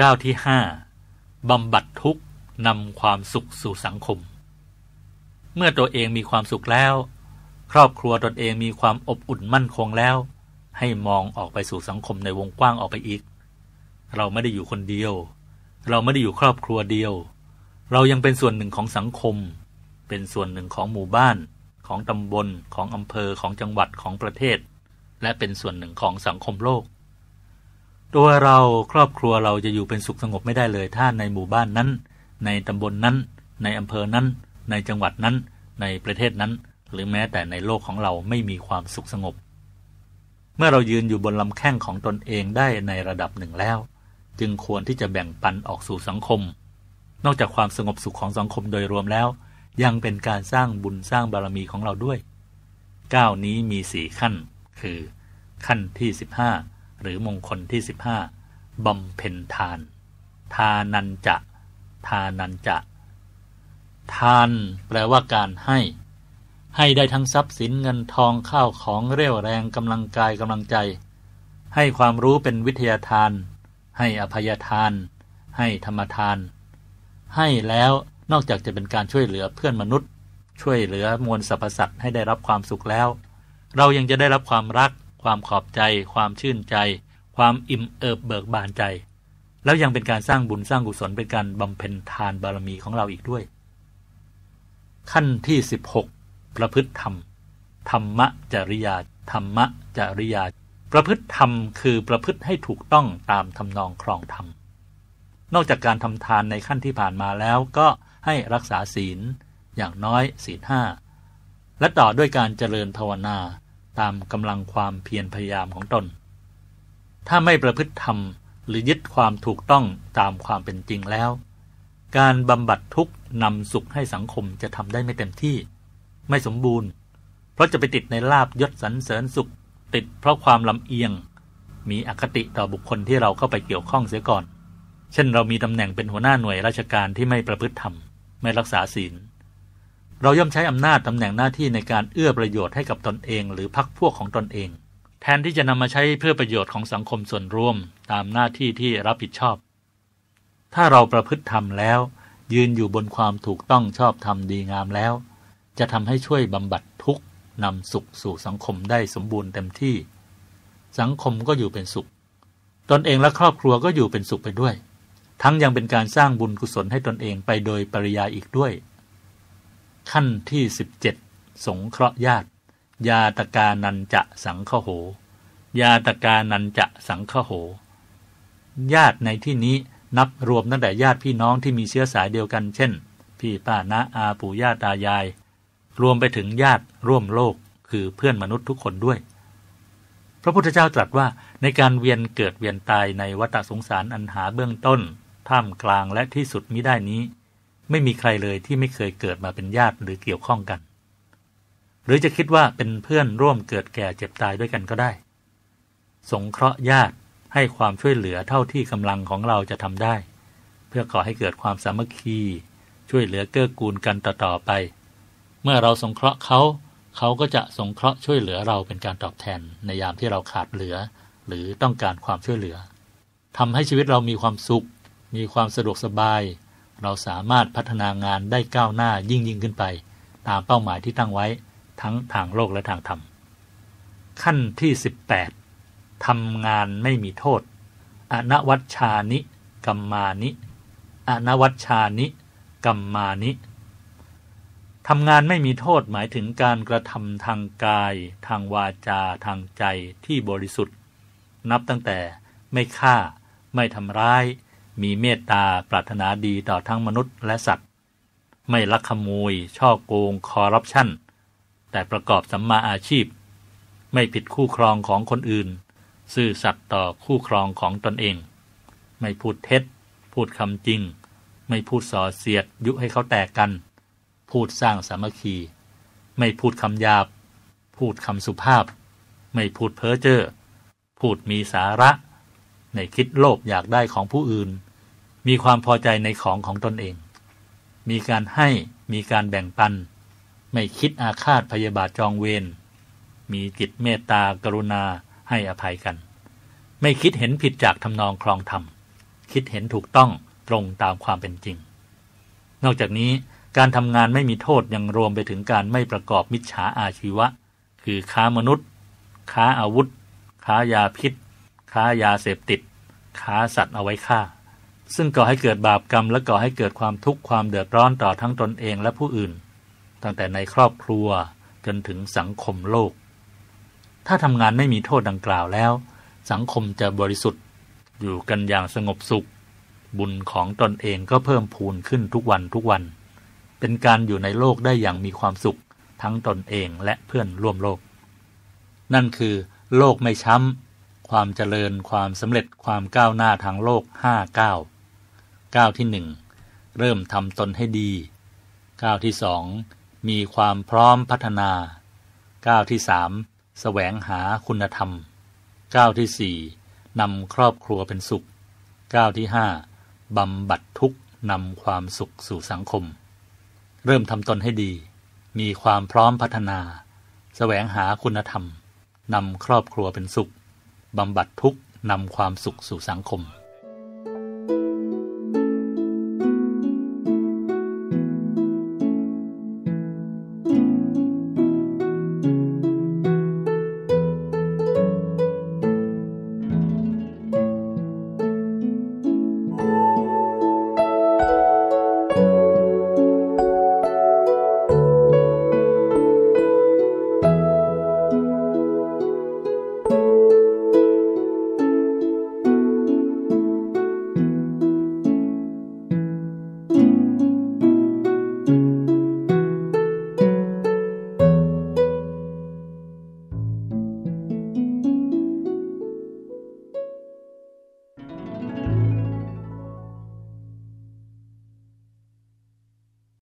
ก้าวที่ห้าบำบัดทุกนำความสุขสู่สังคม เมื่อตัวเองมีความสุขแล้ว ครอบครัวตนเองมีความอบอุ่นมั่นคงแล้ว ให้มองออกไปสู่สังคมในวงกว้างออกไปอีก เราไม่ได้อยู่คนเดียว เราไม่ได้อยู่ครอบครัวเดียว เรายังเป็นส่วนหนึ่งของสังคม เป็นส่วนหนึ่งของหมู่บ้านของตำบลของอำเภอของจังหวัดของประเทศ และเป็นส่วนหนึ่งของสังคมโลกตัวเราครอบครัวเราจะอยู่เป็นสุขสงบไม่ได้เลย ถ้าในหมู่บ้านนั้น ในตำบลนนั้น ในอำเภอนั้น ในจังหวัดนั้น ในประเทศนั้น หรือแม้แต่ในโลกของเราไม่มีความสุขสงบ เมื่อเรายืนอยู่บนลำแข้งของตนเองได้ในระดับหนึ่งแล้ว จึงควรที่จะแบ่งปันออกสู่สังคม นอกจากความสงบสุขของสังคมโดยรวมแล้ว ยังเป็นการสร้างบุญสร้างบารมีของเราด้วยก้าวนี้มีสี่ขั้น คือ ขั้นที่สิบห้าหรือมงคลที่ 15บำเพ็ญทาน ทานันจะ ทานันจะ ทาน แปลว่าการให้ ให้ได้ทั้งทรัพย์สินเงินทองข้าวของเรี่ยวแรงกำลังกายกำลังใจ ให้ความรู้เป็นวิทยาทาน ให้อภัยทาน ให้ธรรมทาน ให้แล้วนอกจากจะเป็นการช่วยเหลือเพื่อนมนุษย์ ช่วยเหลือมวลสรรพสัตว์ให้ได้รับความสุขแล้ว เรายังจะได้รับความรักความขอบใจ ความชื่นใจ ความอิ่มเอิบเบิกบานใจ แล้วยังเป็นการสร้างบุญสร้างกุศลเป็นการบำเพ็ญทานบารมีของเราอีกด้วย ขั้นที่ 16 ประพฤติธรรม ธรรมจริยา ธรรมจริยา ประพฤติธรรมคือประพฤติให้ถูกต้องตามทำนองครองธรรม นอกจากการทำทานในขั้นที่ผ่านมาแล้วก็ให้รักษาศีลอย่างน้อย ศีลห้า และต่อด้วยการเจริญภาวนาตามกำลังความเพียรพยายามของตน ถ้าไม่ประพฤติธรรมหรือยึดความถูกต้องตามความเป็นจริงแล้ว การบำบัดทุกนำสุขให้สังคมจะทำได้ไม่เต็มที่ ไม่สมบูรณ์ เพราะจะไปติดในลาบยศสรรเสริญสุข ติดเพราะความลำเอียง มีอคติต่อบุคคลที่เราเข้าไปเกี่ยวข้องเสียก่อน เช่นเรามีตำแหน่งเป็น หัวหน้าหน่วยราชการที่ไม่ประพฤติธรรม ไม่รักษาศีลเราย่อมใช้อำนาจตำแหน่งหน้าที่ในการเอื้อประโยชน์ให้กับตนเอง หรือพรรคพวกของตนเอง แทนที่จะนำมาใช้เพื่อประโยชน์ของสังคมส่วนรวมตามหน้าที่ที่รับผิดชอบ ถ้าเราประพฤติธรรมแล้ว ยืนอยู่บนความถูกต้องชอบธรรมดีงามแล้ว จะทำให้ช่วยบำบัดทุกนำสุขสู่สังคมได้สมบูรณ์เต็มที่ สังคมก็อยู่เป็นสุข ตนเองและครอบครัวก็อยู่เป็นสุขไปด้วย ทั้งยังเป็นการสร้างบุญกุศลให้ตนเองไปโดยปริยาอีกด้วยขั้นที่สิบเจ็ดสงเคราะห์ญาติยาตกานันจะสังฆโหยาตกานันจะสังฆโห ญาติในที่นี้นับรวมตั้งแต่ญาติพี่น้องที่มีเชื้อสายเดียวกันเช่น พี่ป้าน้าอาปู่ย่าตายาย รวมไปถึงญาติร่วมโลกคือเพื่อนมนุษย์ทุกคนด้วย พระพุทธเจ้าตรัสว่า ในการเวียนเกิดเวียนตายในวัฏสงสารอันหาเบื้องต้น ท่ามกลางและที่สุดมิได้นี้ไม่มีใครเลยที่ไม่เคยเกิดมาเป็นญาติหรือเกี่ยวข้องกัน หรือจะคิดว่าเป็นเพื่อนร่วมเกิดแก่เจ็บตายด้วยกันก็ได้ สงเคราะห์ญาติให้ความช่วยเหลือเท่าที่กำลังของเราจะทำได้ เพื่อก่อให้เกิดความสามัคคี ช่วยเหลือเกื้อกูลกันต่อๆไป เมื่อเราสงเคราะห์เขา เขาก็จะสงเคราะห์ช่วยเหลือเราเป็นการตอบแทนในยามที่เราขาดเหลือ หรือต้องการความช่วยเหลือทำให้ชีวิตเรามีความสุข มีความสะดวกสบายเราสามารถพัฒนางานได้ก้าวหน้ายิ่งยิ่งขึ้นไปตามเป้าหมายที่ตั้งไว้ ทั้งทางโลกและทางธรรม ขั้นที่ 18 ทำงานไม่มีโทษอนวัชชานิกรมมานิอนวัชชานิกรมมานิทำงานไม่มีโทษหมายถึงการกระทำทางกาย ทางวาจาทางใจที่บริสุทธิ์ นับตั้งแต่ไม่ฆ่าไม่ทำร้ายมีเมตตาปรารถนาดีต่อทั้งมนุษย์ และสัตว์ ไม่ลักขโมยช่อโกงคอร์รัปชันแต่ประกอบสัมมาอาชีพ ไม่ผิดคู่ครองของคนอื่น ซื่อสัตย์ต่อคู่ครองของตนเอง ไม่พูดเท็จ พูดคำจริง ไม่พูดส่อเสียดยุให้เขาแตกกัน พูดสร้างสามัคคี ไม่พูดคำหยาบ พูดคำสุภาพ ไม่พูดเพ้อเจ้อพูดมีสาระ ในคิดโลภอยากได้ของผู้อื่นมีความพอใจในของของตนเอง มีการให้มีการแบ่งปัน ไม่คิดอาฆาตพยาบาทจองเวร มีจิตเมตตากรุณาให้อภัยกัน ไม่คิดเห็นผิดจากทำนองครองธรรม คิดเห็นถูกต้องตรงตามความเป็นจริง นอกจากนี้การทำงานไม่มีโทษยังรวมไปถึงการไม่ประกอบมิจฉาอาชีวะ คือค้ามนุษย์ ค้าอาวุธ ค้ายาพิษ ค้ายาเสพติด ค้าสัตว์เอาไว้ฆ่าซึ่งก่อให้เกิดบาปกรรมและก่อให้เกิดความทุกข์ความเดือดร้อนต่อทั้งตนเองและผู้อื่น ตั้งแต่ในครอบครัวจนถึงสังคมโลก ถ้าทำงานไม่มีโทษดังกล่าวแล้ว สังคมจะบริสุทธิ์ อยู่กันอย่างสงบสุข บุญของตนเองก็เพิ่มพูนขึ้นทุกวันทุกวัน เป็นการอยู่ในโลกได้อย่างมีความสุขทั้งตนเองและเพื่อนร่วมโลก นั่นคือ โลกไม่ช้ำความเจริญความสำเร็จความก้าวหน้าทางโลกห้าเก้าก้าวที่หนึ่งเริ่มทำตนให้ดีก้าวที่สองมีความพร้อมพัฒนาก้าวที่สามแสวงหาคุณธรรมก้าวที่สี่นำครอบครัวเป็นสุขก้าวที่ห้าบำบัดทุกนำความสุขสู่สังคม เริ่มทำตนให้ดี มีความพร้อมพัฒนาสแสวงหาคุณธรรมนำครอบครัวเป็นสุขบำบัดทุกนำความสุขสู่สังคม